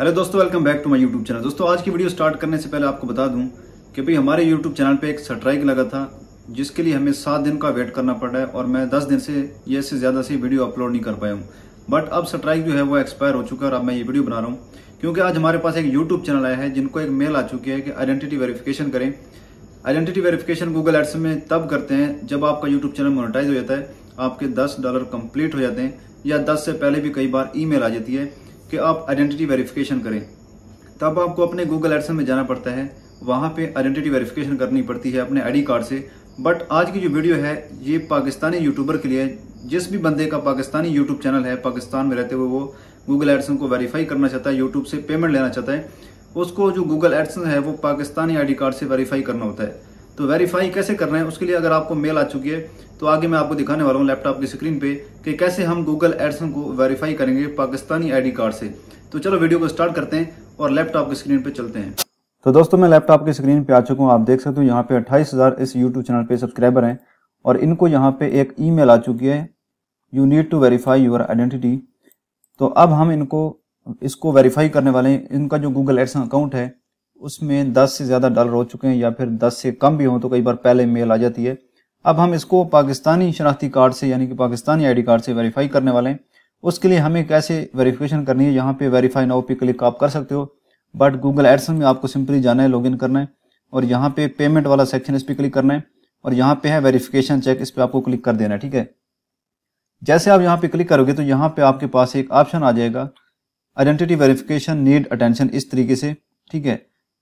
hello दोस्तों welcome back to my YouTube channel दोस्तों आज की वीडियो स्टार्ट करने से पहले आपको बता दूं कि भाई हमारे यूट्यूब चैनल पे एक स्ट्राइक लगा था जिसके लिए हमें सात दिन का वेट करना पड़ा है और मैं दस दिन से ये से ज़्यादा से वीडियो अपलोड नहीं कर पाया हूँ बट अब स्ट्राइक जो है वो एक्सपायर हो चुका है और अब मैं ये वीडियो बना रहा हूँ क्योंकि आज हमारे पास एक यूट्यूब चैनल आया है जिनको एक मेल आ चुकी है कि आइडेंटिटी वेरिफिकेशन करें आइडेंटिटी वेरिफिकेशन गूगल एड्स में तब करते हैं जब आपका यूट्यूब चैनल मोनिटाइज हो जाता है आपके दस डॉलर कंप्लीट हो जाते हैं या दस से पहले भी कई बार ई आ जाती है कि आप आइडेंटिटी वेरिफिकेशन करें तब आपको अपने गूगल एडसन में जाना पड़ता है वहाँ पे आइडेंटिटी वेरिफिकेशन करनी पड़ती है अपने आईडी कार्ड से बट आज की जो वीडियो है ये पाकिस्तानी यूट्यूबर के लिए जिस भी बंदे का पाकिस्तानी यूट्यूब चैनल है पाकिस्तान में रहते हुए वो गूगल एडसन को वेरीफाई करना चाहता है यूट्यूब से पेमेंट लेना चाहता है उसको जो गूगल एडसन है वो पाकिस्तानी आईडी कार्ड से वेरीफाई करना होता है तो वेरीफाई कैसे करना है उसके लिए अगर आपको मेल आ चुकी है तो आगे मैं आपको दिखाने वाला हूँ लैपटॉप की स्क्रीन पे कि कैसे हम गूगल एडसन को वेरीफाई करेंगे पाकिस्तानी आईडी कार्ड से तो चलो वीडियो को स्टार्ट करते हैं और लैपटॉप की स्क्रीन पे चलते हैं तो दोस्तों मैं लैपटॉप की स्क्रीन पे आ चुका हूँ आप देख सकते हो यहाँ पे अट्ठाईस इस यूट्यूब चैनल पे सब्सक्राइबर है और इनको यहाँ पे एक ई आ चुकी है you need to verify your identity तो अब हम इनको इसको वेरीफाई करने वाले हैं इनका जो गूगल एडसन अकाउंट है उसमें 10 से ज़्यादा डॉलर हो चुके हैं या फिर 10 से कम भी हों तो कई बार पहले मेल आ जाती है अब हम इसको पाकिस्तानी शनाख्ती कार्ड से यानी कि पाकिस्तानी आईडी कार्ड से वेरीफाई करने वाले हैं उसके लिए हमें कैसे वेरीफिकेशन करनी है यहाँ पे वेरीफाई नाउ पे क्लिक आप कर सकते हो बट गूगल एड्सन में आपको सिंपली जाना है लॉगिन करना है और यहाँ पे पेमेंट वाला सेक्शन इस पर क्लिक करना है और यहाँ पे है वेरीफिकेशन चेक इस पर आपको क्लिक कर देना है ठीक है जैसे आप यहाँ पे क्लिक करोगे तो यहाँ पे आपके पास एक ऑप्शन आ जाएगा आइडेंटिटी वेरीफिकेशन नीड अटेंशन इस तरीके से ठीक है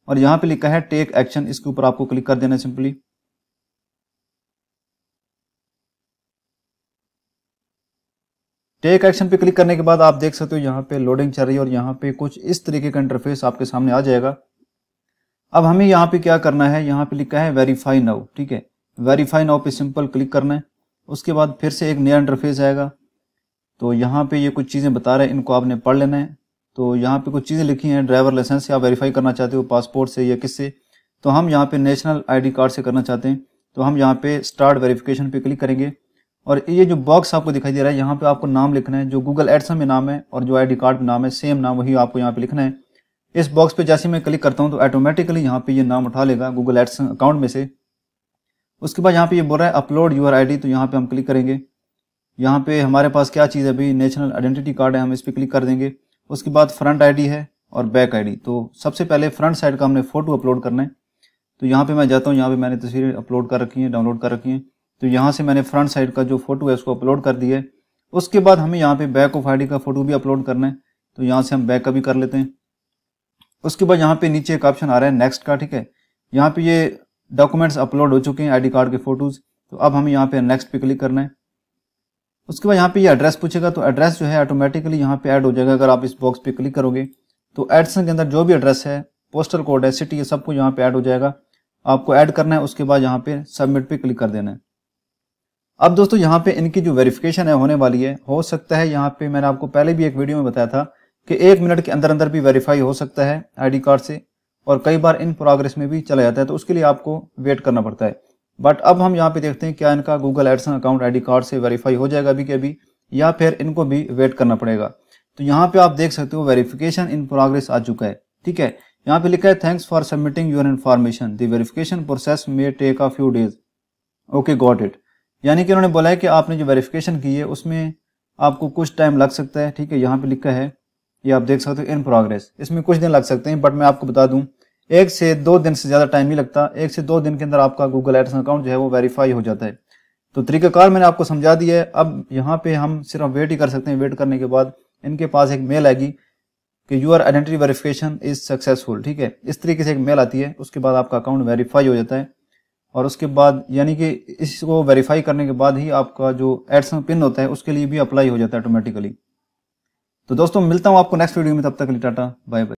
और यहाँ पे लिखा है टेक एक्शन इसके ऊपर आपको क्लिक कर देना है सिंपली टेक एक्शन पे क्लिक करने के बाद आप देख सकते हो यहाँ पे लोडिंग चल रही है और यहाँ पे कुछ इस तरीके का इंटरफेस आपके सामने आ जाएगा अब हमें यहाँ पे क्या करना है यहाँ पे लिखा है वेरीफाई नाउ ठीक है वेरीफाई नाउ पे सिंपल क्लिक करना है उसके बाद फिर से एक नया इंटरफेस आएगा तो यहाँ पे ये कुछ चीज़ें बता रहे हैं इनको आपने पढ़ लेना है तो यहाँ पे कुछ चीज़ें लिखी हैं ड्राइवर लाइसेंस से आप वेरीफाई करना चाहते हो पासपोर्ट से या किससे तो हम यहाँ पे नेशनल आईडी कार्ड से करना चाहते हैं तो हम यहाँ पे स्टार्ट वेरिफिकेशन पे क्लिक करेंगे और ये जो बॉक्स आपको दिखाई दे रहा है यहाँ पे आपको नाम लिखना है जो गूगल एड्स में नाम है और जो आईडी कार्ड में नाम है सेम नाम वही आपको यहाँ पे लिखना है इस बॉक्स पे जैसे मैं क्लिक करता हूँ तो ऑटोमेटिकली यहाँ पे ये नाम उठा लेगा गूगल एड्स अकाउंट में से उसके बाद यहाँ पे ये बोल रहा है अपलोड यूर आई तो यहाँ पे हम क्लिक करेंगे यहाँ पे हमारे पास क्या चीज़ है अभी नेशनल आइडेंटिटी कार्ड है हम इस पर क्लिक कर देंगे उसके बाद फ्रंट आई है और बैक आई तो सबसे पहले फ्रंट साइड का हमने फ़ोटो अपलोड करना है तो यहाँ पे मैं जाता हूँ यहाँ पे मैंने तस्वीरें अपलोड कर रखी हैं डाउनलोड कर रखी हैं तो यहाँ से मैंने फ्रंट साइड का जो फोटो है उसको अपलोड कर दिया है उसके बाद हमें यहाँ पे बैक ऑफ आई का फोटो भी अपलोड करना है तो यहाँ से हम बैक का भी कर लेते हैं उसके बाद यहाँ पे नीचे एक ऑप्शन आ रहा है नेक्स्ट का ठीक है यहाँ पे ये डॉक्यूमेंट्स अपलोड हो चुके हैं आईडी कार्ड के फोटोज तो अब हमें यहाँ पे नेक्स्ट पे क्लिक करना है उसके बाद यहाँ पे ये एड्रेस पूछेगा तो एड्रेस जो है ऑटोमेटिकली यहाँ पे ऐड हो जाएगा अगर आप इस बॉक्स पे क्लिक करोगे तो एडसन के अंदर जो भी एड्रेस है पोस्टल कोड है सिटी है सब कुछ यहाँ पे ऐड हो जाएगा आपको ऐड करना है उसके बाद यहाँ पे सबमिट पे क्लिक कर देना है अब दोस्तों यहाँ पे इनकी जो वेरिफिकेशन है होने वाली है हो सकता है यहाँ पे मैंने आपको पहले भी एक वीडियो में बताया था कि एक मिनट के अंदर अंदर भी वेरीफाई हो सकता है आईडी कार्ड से और कई बार इन प्रोग्रेस में भी चला जाता है तो उसके लिए आपको वेट करना पड़ता है बट अब हम यहाँ पे देखते हैं क्या इनका Google AdSense account I card से वेरीफाई हो जाएगा अभी के अभी या फिर इनको भी वेट करना पड़ेगा तो यहाँ पे आप देख सकते हो वेरिफिकेशन इन प्रोग्रेस आ चुका है ठीक है यहाँ पे लिखा है thanks for submitting your information the verification process may take a few days okay got it यानी कि उन्होंने बोला है कि आपने जो वेरिफिकेशन की है उसमें आपको कुछ टाइम लग सकता है ठीक है यहाँ पे लिखा है ये आप देख सकते हो इन प्रोग्रेस इसमें कुछ दिन लग सकते हैं बट मैं आपको बता दूं एक से दो दिन से ज़्यादा टाइम नहीं लगता एक से दो दिन के अंदर आपका गूगल एड्स अकाउंट जो है वो वेरीफाई हो जाता है तो तरीकाकार मैंने आपको समझा दिया है अब यहाँ पे हम सिर्फ वेट ही कर सकते हैं वेट करने के बाद इनके पास एक मेल आएगी कि your identity verification is successful ठीक है इस तरीके से एक मेल आती है उसके बाद आपका अकाउंट वेरीफाई हो जाता है और उसके बाद यानी कि इसको वेरीफाई करने के बाद ही आपका जो एडसन पिन होता है उसके लिए भी अप्लाई हो जाता है ऑटोमेटिकली तो दोस्तों मिलता हूँ आपको नेक्स्ट वीडियो में तब तक के लिए टाटा बाय बाय